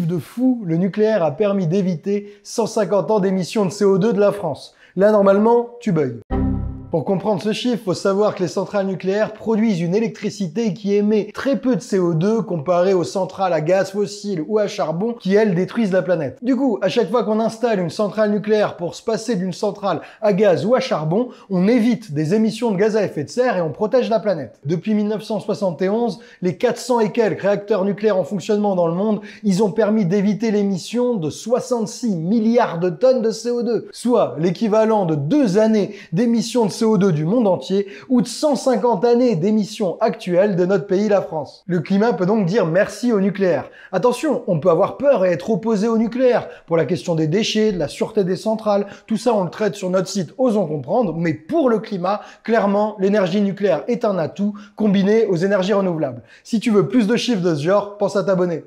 de fou, le nucléaire a permis d'éviter 150 ans d'émissions de CO2 de la France. Là, normalement, tu bugs. Pour comprendre ce chiffre, faut savoir que les centrales nucléaires produisent une électricité qui émet très peu de CO2 comparé aux centrales à gaz fossile ou à charbon qui elles détruisent la planète. Du coup, à chaque fois qu'on installe une centrale nucléaire pour se passer d'une centrale à gaz ou à charbon, on évite des émissions de gaz à effet de serre et on protège la planète. Depuis 1971, les 400 et quelques réacteurs nucléaires en fonctionnement dans le monde, ils ont permis d'éviter l'émission de 66 milliards de tonnes de CO2, soit l'équivalent de deux années d'émissions de CO2 du monde entier ou de 150 années d'émissions actuelles de notre pays, la France. Le climat peut donc dire merci au nucléaire. Attention, on peut avoir peur et être opposé au nucléaire pour la question des déchets, de la sûreté des centrales, tout ça on le traite sur notre site Osons comprendre, mais pour le climat, clairement, l'énergie nucléaire est un atout combiné aux énergies renouvelables. Si tu veux plus de chiffres de ce genre, pense à t'abonner.